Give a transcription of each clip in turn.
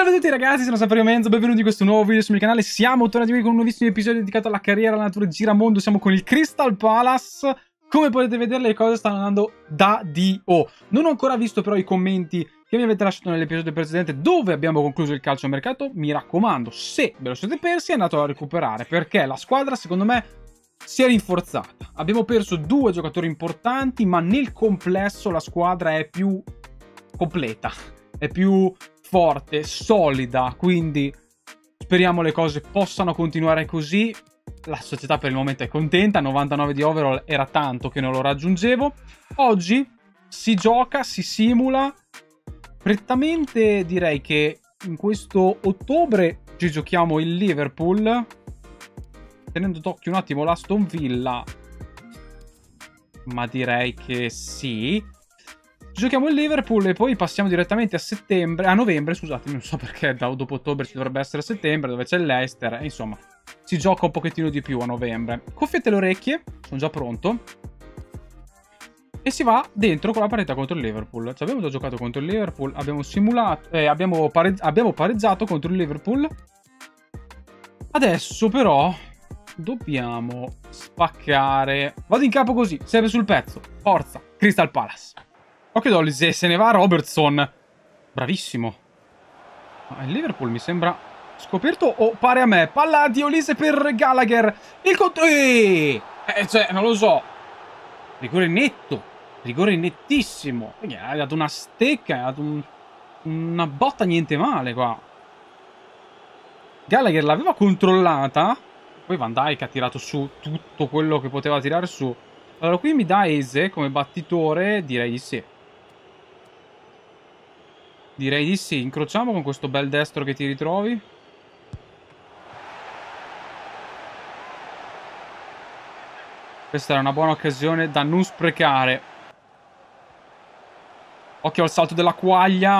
Salve a tutti ragazzi, sono sempre io Menzo, benvenuti in questo nuovo video sul mio canale Siamo tornati qui con un nuovissimo episodio dedicato alla carriera, alla natura giramondo Siamo con il Crystal Palace Come potete vedere le cose stanno andando da Dio Non ho ancora visto però i commenti che mi avete lasciato nell'episodio precedente dove abbiamo concluso il calcio mercato Mi raccomando, se ve lo siete persi andate a recuperare Perché la squadra secondo me si è rinforzata Abbiamo perso due giocatori importanti ma nel complesso la squadra è più completa è più forte, solida, quindi speriamo le cose possano continuare così. La società per il momento è contenta, 99 di overall era tanto che non lo raggiungevo. Oggi si gioca, si simula, prettamente direi che in questo ottobre ci giochiamo il Liverpool, tenendo d'occhio un attimo l'Aston Villa, ma direi che sì. Giochiamo il Liverpool e poi passiamo direttamente a settembre, a novembre, scusate, non so perché da, dopo ottobre ci dovrebbe essere settembre, dove c'è l'Ester, insomma, si gioca un pochettino di più a novembre. Coffiate le orecchie, sono già pronto. E si va dentro con la parità contro il Liverpool. Ci abbiamo già giocato contro il Liverpool, abbiamo simulato, eh, abbiamo, pare, abbiamo pareggiato contro il Liverpool. Adesso però dobbiamo spaccare. Vado in capo così, serve sul pezzo. Forza, Crystal Palace. Occhio Dolly, se, ne va Robertson. Bravissimo. il Liverpool mi sembra scoperto o oh, pare a me. Palla di Olise per Gallagher. Il conto... Eh, cioè, non lo so. Rigore netto. Rigore nettissimo. Ha dato una stecca, ha dato un... una botta niente male qua. Gallagher l'aveva controllata. Poi Van Dyke ha tirato su tutto quello che poteva tirare su. Allora qui mi dà Eze come battitore, direi di sì. Direi di sì. Incrociamo con questo bel destro che ti ritrovi. Questa era una buona occasione da non sprecare. Occhio al salto della quaglia.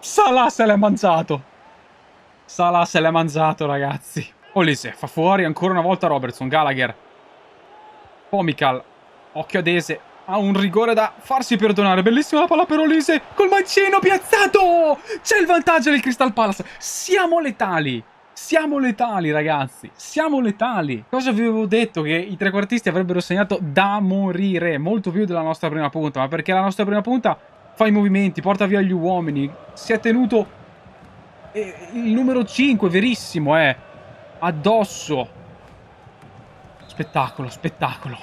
Salah se l'è mangiato. Salah se l'è mangiato, ragazzi. Olise fa fuori ancora una volta Robertson. Gallagher. Pomical. Occhio ad Ese ha un rigore da farsi perdonare. Bellissima la palla per Olise. Col mancino piazzato! C'è il vantaggio del Crystal Palace. Siamo letali. Siamo letali, ragazzi. Siamo letali. Cosa vi avevo detto? Che i trequartisti avrebbero segnato da morire. Molto più della nostra prima punta. Ma perché la nostra prima punta fa i movimenti, porta via gli uomini. Si è tenuto eh, il numero 5, verissimo, eh. Addosso. Spettacolo, spettacolo.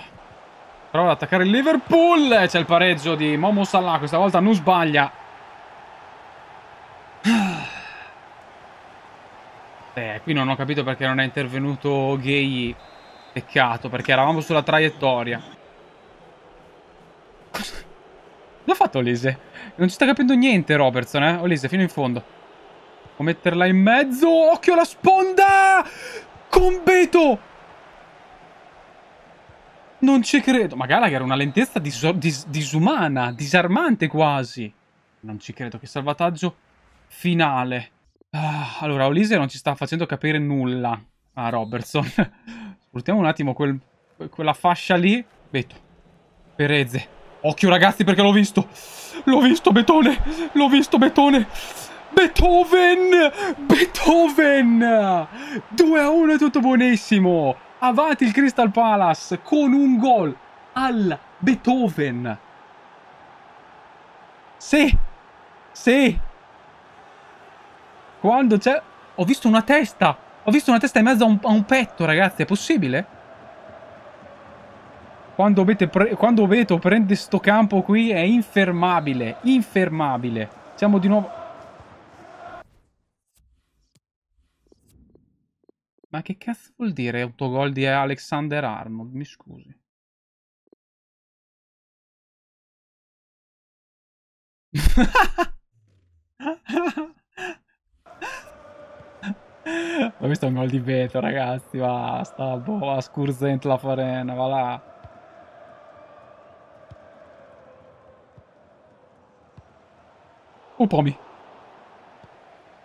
Prova ad attaccare il Liverpool. C'è il pareggio di Momo Salah. Questa volta non sbaglia. Eh, qui non ho capito perché non è intervenuto Gay. Peccato, perché eravamo sulla traiettoria. Cosa? L'ha fatto Olise? Non ci sta capendo niente Robertson, eh? Olise, fino in fondo. Può metterla in mezzo. Occhio alla sponda! Combeto! Non ci credo. Ma Gallagher, una lentezza dis dis disumana, disarmante quasi. Non ci credo, che salvataggio finale. Ah, allora, Olise non ci sta facendo capire nulla a Robertson. Sfruttiamo un attimo quel, quella fascia lì. Beto, Pereze. Occhio ragazzi perché l'ho visto. L'ho visto Betone. L'ho visto Betone. Beethoven! Beethoven! 2 a 1 è tutto buonissimo! Avanti il Crystal Palace con un gol al Beethoven. Sì, sì. Quando c'è... Ho visto una testa. Ho visto una testa in mezzo a un, a un petto, ragazzi. È possibile? Quando Beto, quando Beto prende sto campo qui è infermabile. Infermabile. Siamo di nuovo... Ma che cazzo vuol dire autogol di Alexander Arnold? Mi scusi. Ho visto un gol di Beto, ragazzi. Basta, boh, a scurzent la farena, va là. Upomi.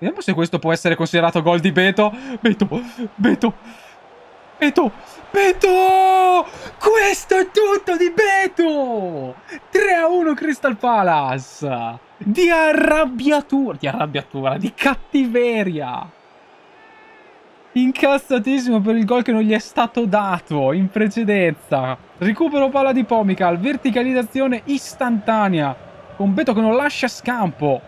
Vediamo se questo può essere considerato gol di Beto. Beto, Beto, Beto, Beto! Questo è tutto di Beto! 3 a 1 Crystal Palace! Di arrabbiatura, di arrabbiatura, di cattiveria! Incazzatissimo per il gol che non gli è stato dato in precedenza. Recupero palla di Pomical, verticalizzazione istantanea. Con Beto che non lascia scampo.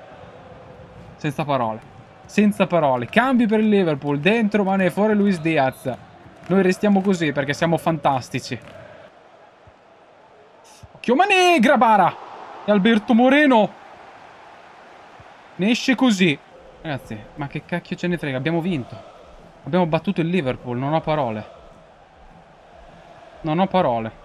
Senza parole senza parole. Cambi per il Liverpool, dentro Mane, fuori Luis Diaz. Noi restiamo così perché siamo fantastici. Occhio Mane, Grabara e Alberto Moreno. Ne esce così. Ragazzi, ma che cacchio ce ne frega, abbiamo vinto. Abbiamo battuto il Liverpool, non ho parole. Non ho parole.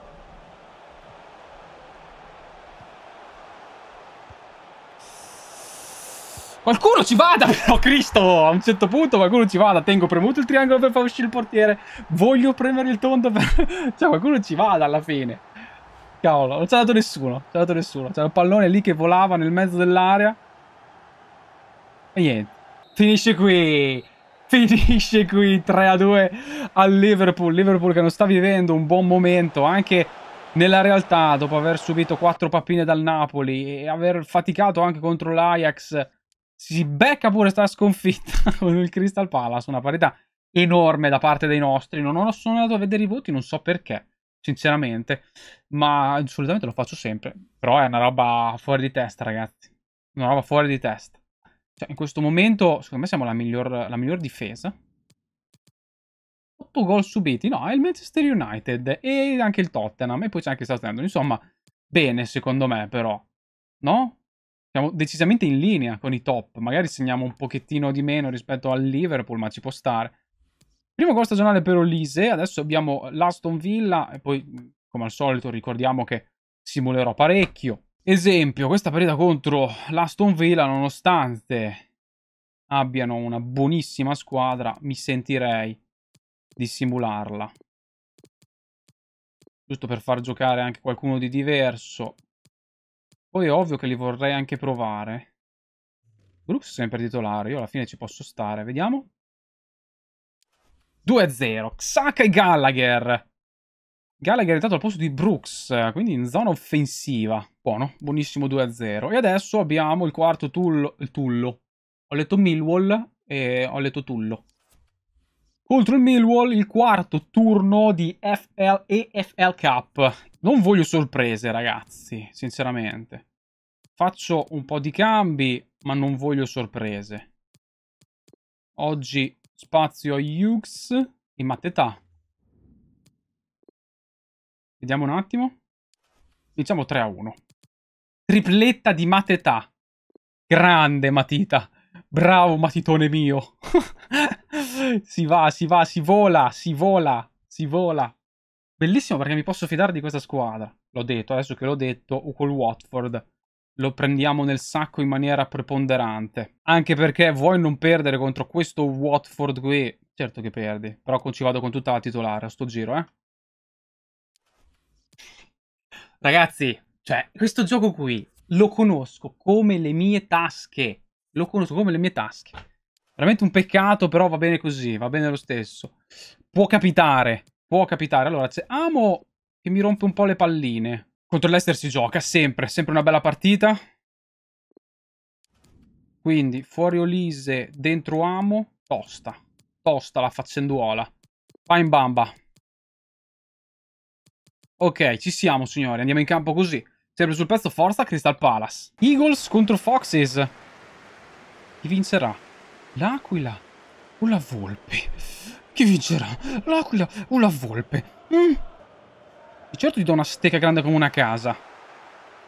Qualcuno ci vada però, Cristo! A un certo punto qualcuno ci vada. Tengo premuto il triangolo per far uscire il portiere. Voglio premere il tondo per... cioè, qualcuno ci vada alla fine. Cavolo, non ci ha dato nessuno. Ci ha dato nessuno. C'era il pallone lì che volava nel mezzo dell'area. E niente. Finisce qui. Finisce qui 3-2 al Liverpool. Liverpool che non sta vivendo un buon momento. Anche nella realtà, dopo aver subito quattro pappine dal Napoli e aver faticato anche contro l'Ajax si becca pure sta sconfitta con il Crystal Palace, una parità enorme da parte dei nostri. Non, sono andato a vedere i voti, non so perché, sinceramente, ma solitamente lo faccio sempre. Però è una roba fuori di testa, ragazzi. Una roba fuori di testa. Cioè, in questo momento, secondo me, siamo la miglior, la miglior difesa. 8 gol subiti, no, è il Manchester United e anche il Tottenham e poi c'è anche il Southampton. Insomma, bene secondo me però, no? siamo decisamente in linea con i top. Magari segniamo un pochettino di meno rispetto al Liverpool, ma ci può stare. Primo gol stagionale per Olise, adesso abbiamo l'Aston Villa e poi, come al solito, ricordiamo che simulerò parecchio. Esempio, questa partita contro l'Aston Villa, nonostante abbiano una buonissima squadra, mi sentirei di simularla. Giusto per far giocare anche qualcuno di diverso, poi è ovvio che li vorrei anche provare. Brooks è sempre titolare, io alla fine ci posso stare, vediamo. 2-0, Xaka e Gallagher. Gallagher è stato al posto di Brooks, quindi in zona offensiva. Buono, buonissimo 2-0. E adesso abbiamo il quarto tullo, il tullo. Ho letto Millwall e ho letto Tullo. Contro il Millwall il quarto turno di FL e Cup. Non voglio sorprese, ragazzi, sinceramente. Faccio un po' di cambi, ma non voglio sorprese. Oggi spazio a Yux e mattetà. Vediamo un attimo. Diciamo 3 a 1. Tripletta di mattetà. Grande matita. Bravo matitone mio. si va, si va, si vola, si vola, si vola. Bellissimo perché mi posso fidare di questa squadra. L'ho detto, adesso che l'ho detto, col Watford lo prendiamo nel sacco in maniera preponderante. Anche perché vuoi non perdere contro questo Watford qui? Certo che perdi, però ci vado con tutta la titolare a sto giro, eh. Ragazzi, cioè, questo gioco qui lo conosco come le mie tasche. Lo conosco come le mie tasche. Veramente un peccato, però va bene così, va bene lo stesso. Può capitare. Può capitare. Allora, c'è amo che mi rompe un po' le palline. Contro l'Ester si gioca sempre, sempre una bella partita. Quindi, fuori Olise, dentro Amo, tosta. Tosta la faccenduola. Va in bamba. Ok, ci siamo, signori. Andiamo in campo così. Sempre sul pezzo, forza, Crystal Palace. Eagles contro Foxes. Chi vincerà? L'aquila o la volpe? Chi vincerà? L'aquila o la volpe? Mm. Di certo ti do una stecca grande come una casa.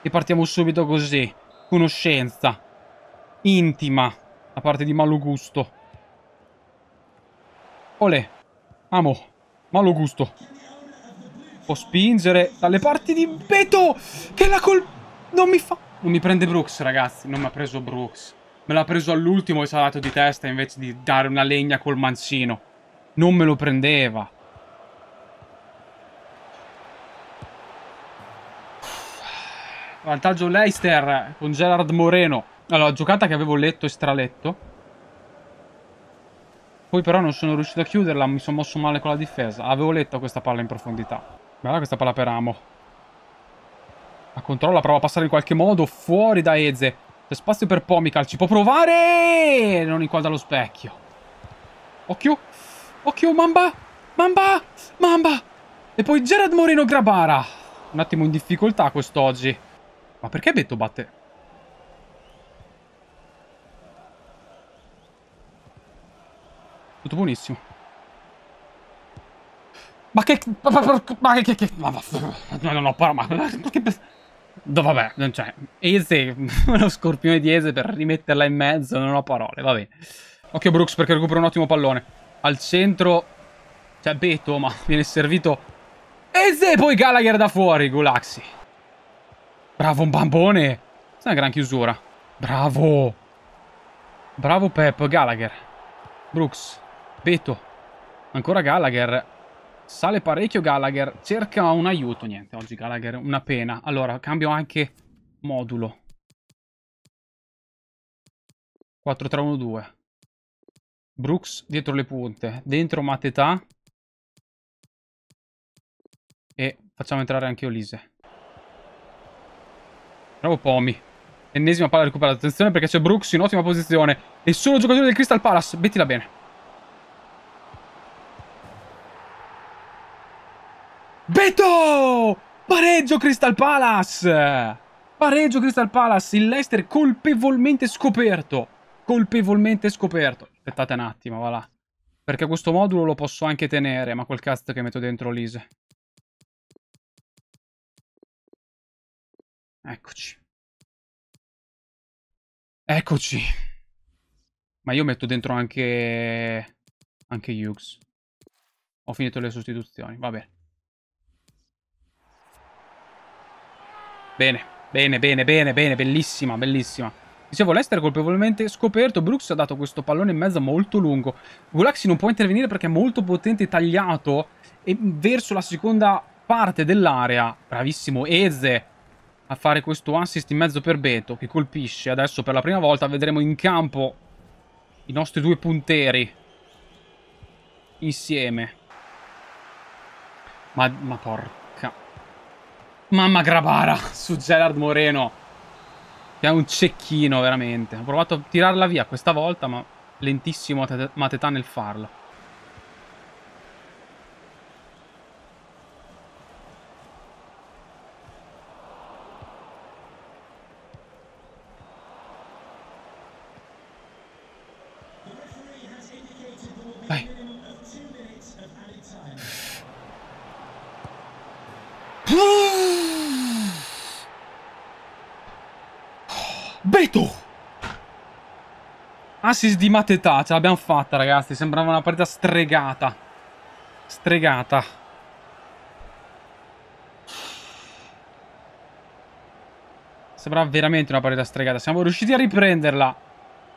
E partiamo subito così. Conoscenza. Intima. A parte di malo gusto. Ole. Amo. Malo gusto. Può spingere dalle parti di Beto. Che la col... Non mi fa... Non mi prende Brooks, ragazzi. Non mi ha preso Brooks. Me l'ha preso all'ultimo e salato di testa invece di dare una legna col mancino non me lo prendeva. Vantaggio Leicester con Gerard Moreno. Allora, giocata che avevo letto e straletto. Poi però non sono riuscito a chiuderla, mi sono mosso male con la difesa. Avevo letto questa palla in profondità. Guarda questa palla per Amo. La controlla, prova a passare in qualche modo fuori da Eze. C'è spazio per Pomical, ci può provare! Non inquadra lo specchio. Occhio. Occhio, Mamba! Mamba! Mamba! E poi Gerard Moreno Grabara. Un attimo in difficoltà quest'oggi. Ma perché Betto batte? Tutto buonissimo. Ma che... Ma che... che, ma vabbè... Non ho parola, ma... Che... No, vabbè, non c'è. Eze, lo scorpione di Eze per rimetterla in mezzo, non ho parole, va bene. Occhio Brooks perché recupera un ottimo pallone al centro c'è cioè, Beto, ma viene servito. E poi Gallagher da fuori, Gulaxi. Bravo, un bambone. Questa è una gran chiusura. Bravo. Bravo Pep, Gallagher. Brooks, Beto. Ancora Gallagher. Sale parecchio Gallagher. Cerca un aiuto. Niente, oggi Gallagher, una pena. Allora, cambio anche modulo. 4-3-1-2. Brooks dietro le punte. Dentro Matetà. E facciamo entrare anche Olise. Bravo Pomi. Ennesima palla recuperata. Attenzione perché c'è Brooks in ottima posizione. E solo giocatore del Crystal Palace. Bettila bene. Beto! Pareggio Crystal Palace! Pareggio Crystal Palace. Il Leicester colpevolmente scoperto colpevolmente scoperto. Aspettate un attimo, va là. Perché questo modulo lo posso anche tenere, ma quel cazzo che metto dentro l'ise. Eccoci. Eccoci. Ma io metto dentro anche... Anche Hughes. Ho finito le sostituzioni, va bene. Bene, bene, bene, bene, bene, bellissima, bellissima. Dicevo, l'Ester colpevolmente scoperto, Brooks ha dato questo pallone in mezzo molto lungo. Golaxi non può intervenire perché è molto potente, tagliato, e verso la seconda parte dell'area, bravissimo Eze a fare questo assist in mezzo per Beto, che colpisce adesso per la prima volta, vedremo in campo i nostri due punteri insieme. Ma, ma porca... Mamma Grabara su Gerard Moreno. Che è un cecchino, veramente. Ho provato a tirarla via questa volta, ma lentissimo a Matetà nel farlo. Ripeto! Assist di Matetà, ce l'abbiamo fatta ragazzi, sembrava una partita stregata. Stregata. Sembrava veramente una partita stregata, siamo riusciti a riprenderla.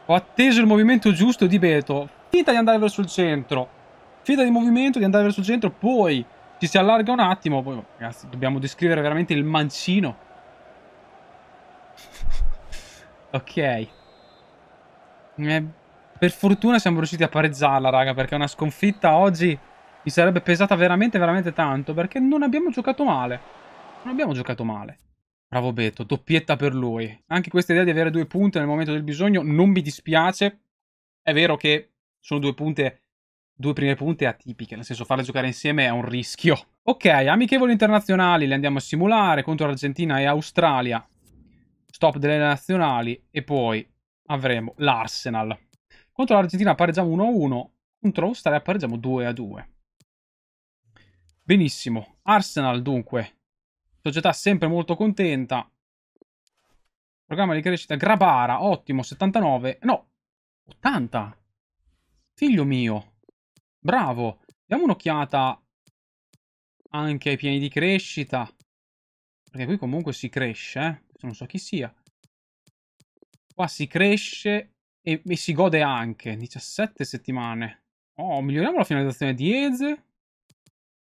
Ho atteso il movimento giusto di Beto, finta di andare verso il centro. Finta di movimento, di andare verso il centro, poi ci si allarga un attimo, poi ragazzi dobbiamo descrivere veramente il mancino Ok. Eh, per fortuna siamo riusciti a pareggiarla, raga, perché una sconfitta oggi mi sarebbe pesata veramente, veramente tanto, perché non abbiamo giocato male. Non abbiamo giocato male. Bravo Beto, doppietta per lui. Anche questa idea di avere due punte nel momento del bisogno non mi dispiace. È vero che sono due punte due prime punte atipiche, nel senso farle giocare insieme è un rischio. Ok, amichevoli internazionali, le andiamo a simulare contro Argentina e Australia stop delle nazionali e poi avremo l'Arsenal. Contro l'Argentina pareggiamo 1-1, contro l'Australia pareggiamo 2-2. Benissimo, Arsenal dunque, società sempre molto contenta. Programma di crescita, Grabara, ottimo, 79, no, 80. Figlio mio, bravo. Diamo un'occhiata anche ai piani di crescita. Perché qui comunque si cresce, eh non so chi sia. Qua si cresce e, e si gode anche. 17 settimane. Oh, miglioriamo la finalizzazione di Eze.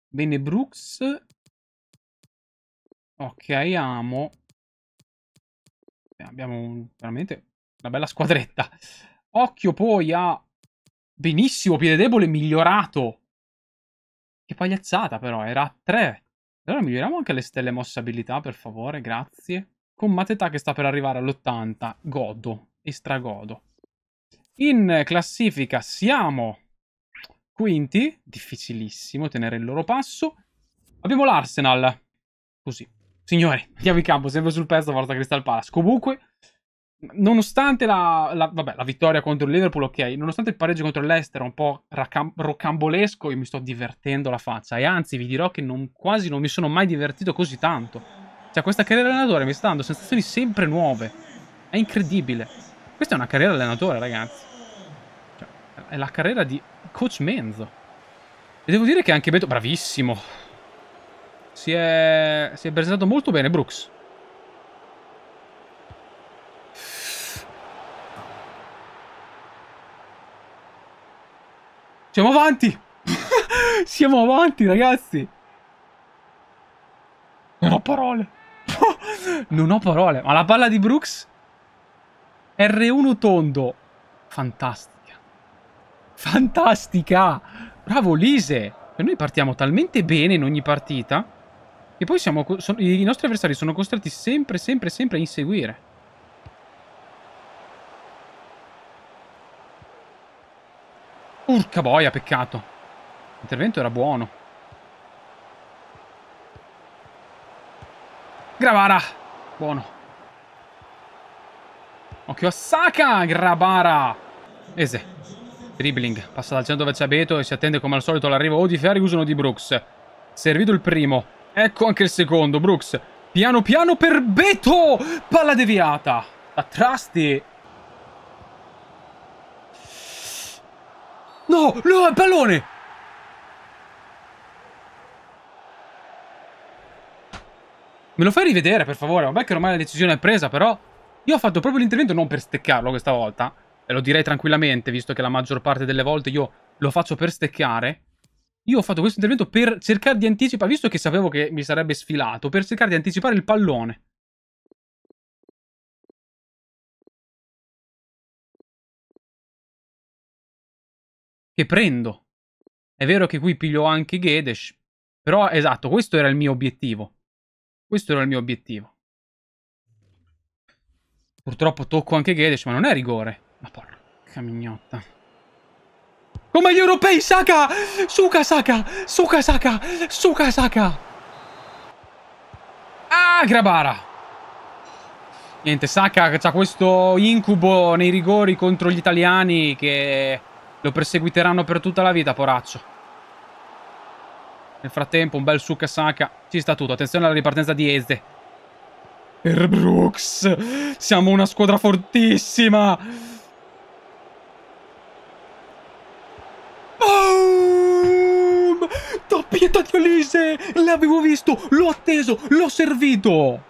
Bene, Brooks. Ok, amo. Abbiamo un, veramente una bella squadretta. Occhio poi a... Benissimo, piede debole migliorato. Che pagliazzata però, era a 3. Allora miglioriamo anche le stelle mossa abilità, per favore, grazie con Matetà che sta per arrivare all'80. Godo e stragodo. In classifica siamo quinti, difficilissimo tenere il loro passo. Abbiamo l'Arsenal, così. Signori, andiamo in campo, sempre sul pezzo, forza Crystal Palace. Comunque, nonostante la, la, vabbè, la, vittoria contro il Liverpool, ok, nonostante il pareggio contro l'Ester un po' rocambolesco, io mi sto divertendo la faccia. E anzi, vi dirò che non, quasi non mi sono mai divertito così tanto. Cioè questa carriera allenatore mi sta dando sensazioni sempre nuove. È incredibile. Questa è una carriera allenatore, ragazzi. Cioè, è la carriera di Coach Menzo. E devo dire che anche Beto... Bravissimo. Si è... si è presentato molto bene Brooks. Siamo avanti! Siamo avanti, ragazzi! Non ho parole! non ho parole. Ma la palla di Brooks? R1 tondo. Fantastica. Fantastica. Bravo Lise. E noi partiamo talmente bene in ogni partita. E poi siamo, sono, i nostri avversari sono costretti sempre, sempre, sempre a inseguire. Urca boia, peccato. L'intervento era buono. Gravara. Buono. Occhio a Saka. Gravara. Ese. Dribbling. Passa dal centro verso c'è Beto e si attende come al solito l'arrivo o di Ferguson o di Brooks. Servito il primo. Ecco anche il secondo. Brooks. Piano piano per Beto. Palla deviata. A Trusty. No, no, il pallone. Me lo fai rivedere, per favore? Vabbè che ormai la decisione è presa, però... Io ho fatto proprio l'intervento non per steccarlo questa volta. E lo direi tranquillamente, visto che la maggior parte delle volte io lo faccio per steccare. Io ho fatto questo intervento per cercare di anticipare... Visto che sapevo che mi sarebbe sfilato, per cercare di anticipare il pallone. Che prendo. È vero che qui piglio anche Gedesh. Però, esatto, questo era il mio obiettivo. Questo era il mio obiettivo. Purtroppo tocco anche Gedes, ma non è rigore. Ma porca mignotta. Come gli europei, Saka! Suka Saka! Suka Saka! Suka Saka! Ah, Grabara! Niente, Saka ha questo incubo nei rigori contro gli italiani che lo perseguiteranno per tutta la vita, poraccio. Nel frattempo un bel Sukasaka. Ci sta tutto. Attenzione alla ripartenza di Ezde. Brooks. Siamo una squadra fortissima. Boom! Doppietta di Olise. L'avevo visto. L'ho atteso. L'ho servito.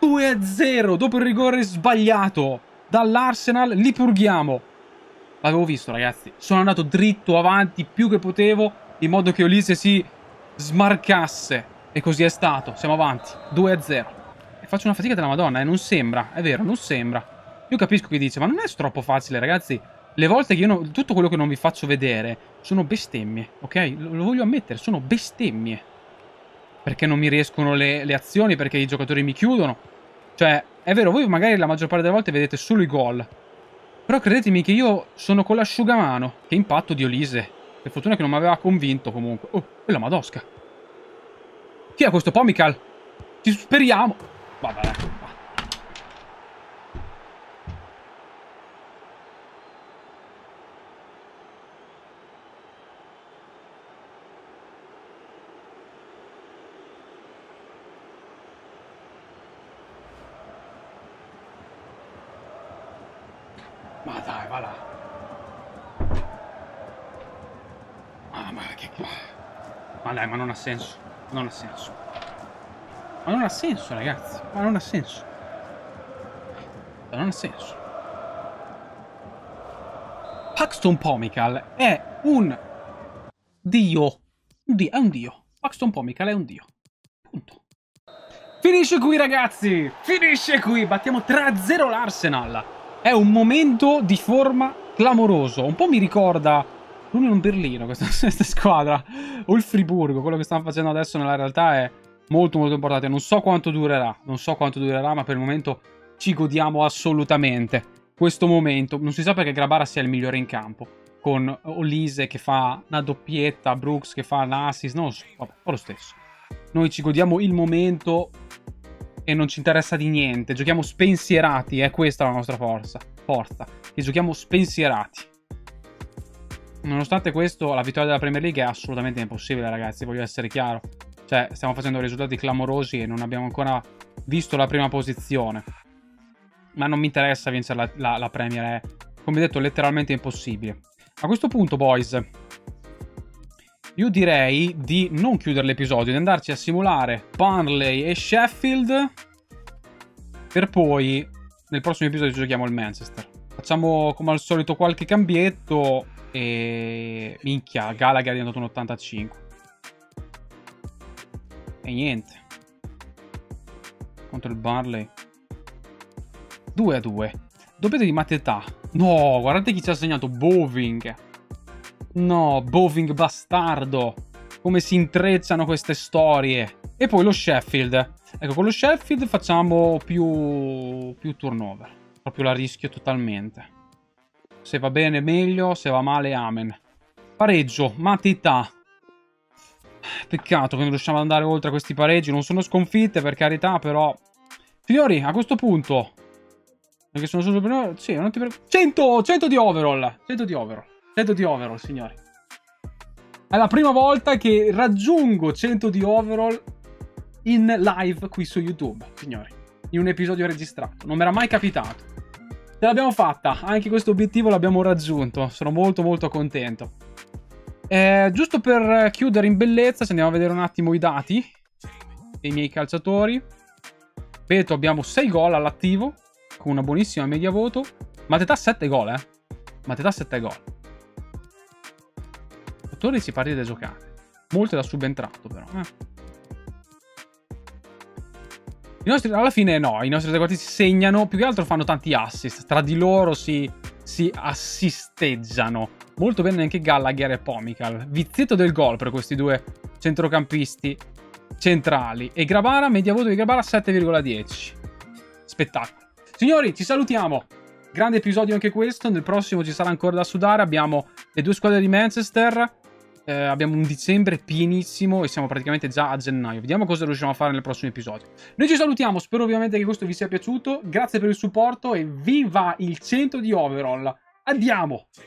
2-0 dopo il rigore sbagliato. Dall'Arsenal li purghiamo. L'avevo visto ragazzi. Sono andato dritto avanti più che potevo in modo che Olise si smarcasse. E così è stato, siamo avanti, 2-0. E faccio una fatica della madonna, eh? non sembra, è vero, non sembra. Io capisco chi dice, ma non è troppo facile ragazzi. Le volte che io, non, tutto quello che non vi faccio vedere, sono bestemmie, ok? Lo, lo voglio ammettere, sono bestemmie. Perché non mi riescono le, le azioni, perché i giocatori mi chiudono. Cioè, è vero, voi magari la maggior parte delle volte vedete solo i gol. Però credetemi che io sono con l'asciugamano. Che impatto di Olise. Per fortuna che non mi aveva convinto comunque. Oh, quella Madosca. Chi è questo Pomical? Ci speriamo. Vabbè, dai. Va. Ma dai, va là. guarda che qua. Ma dai, ma non ha senso. Non ha senso. Ma non ha senso, ragazzi. Ma non ha senso. Ma non ha senso. Paxton Pomical è un dio. Un dio, è un dio. Paxton Pomical è un dio. Punto. Finisce qui, ragazzi. Finisce qui. Battiamo 3-0 l'Arsenal. È un momento di forma clamoroso. Un po' mi ricorda non Berlino questa, questa squadra. O il Friburgo, quello che stanno facendo adesso nella realtà è molto molto importante. Non so quanto durerà, non so quanto durerà, ma per il momento ci godiamo assolutamente questo momento. Non si sa perché Grabara sia il migliore in campo, con Olise che fa una doppietta, Brooks che fa un assist, non lo so, vabbè, lo stesso. Noi ci godiamo il momento e non ci interessa di niente, giochiamo spensierati, è eh? questa la nostra forza, forza, e giochiamo spensierati. Nonostante questo, la vittoria della Premier League è assolutamente impossibile, ragazzi, voglio essere chiaro. Cioè, stiamo facendo risultati clamorosi e non abbiamo ancora visto la prima posizione. Ma non mi interessa vincere la, la, la Premier, è, eh. come detto, letteralmente impossibile. A questo punto, boys, io direi di non chiudere l'episodio, di andarci a simulare Burnley e Sheffield per poi nel prossimo episodio giochiamo il Manchester. Facciamo come al solito qualche cambietto e minchia, Galaga è diventato un 85. E niente. Contro il Barley. 2 a 2. Doppietto di Matetà. No, guardate chi ci ha segnato. Boving. No, Boving bastardo. Come si intrecciano queste storie. E poi lo Sheffield. Ecco, con lo Sheffield facciamo più, più turnover. Proprio la rischio totalmente. Se va bene meglio, se va male amen. Pareggio, matita. Peccato che non riusciamo ad andare oltre a questi pareggi. Non sono sconfitte per carità, però... Signori, a questo punto... Perché sono solo per... Sì, non ti preoccupare. 100, 100 di overall. 100 di overall. 100 di overall, signori. È la prima volta che raggiungo 100 di overall in live qui su YouTube, signori. In un episodio registrato. Non mi era mai capitato. Ce l'abbiamo fatta, anche questo obiettivo l'abbiamo raggiunto, sono molto molto contento. Eh, giusto per chiudere in bellezza, ci andiamo a vedere un attimo i dati dei miei calciatori. Ripeto, abbiamo 6 gol all'attivo, con una buonissima media voto. Matetà 7 gol, eh. Matetà 7 gol. 14 partite giocate. Molte da subentrato, però. Eh. I nostri, alla fine no, i nostri trequartisti segnano, più che altro fanno tanti assist, tra di loro si, si assisteggiano. Molto bene anche Gallagher e Pomical. Vizzetto del gol per questi due centrocampisti centrali. E Grabara, media voto di Grabara 7,10. Spettacolo. Signori, ci salutiamo. Grande episodio anche questo. Nel prossimo ci sarà ancora da sudare. Abbiamo le due squadre di Manchester eh, abbiamo un dicembre pienissimo e siamo praticamente già a gennaio. Vediamo cosa riusciamo a fare nel prossimo episodio. Noi ci salutiamo, spero ovviamente che questo vi sia piaciuto. Grazie per il supporto e viva il 100 di overall. Andiamo!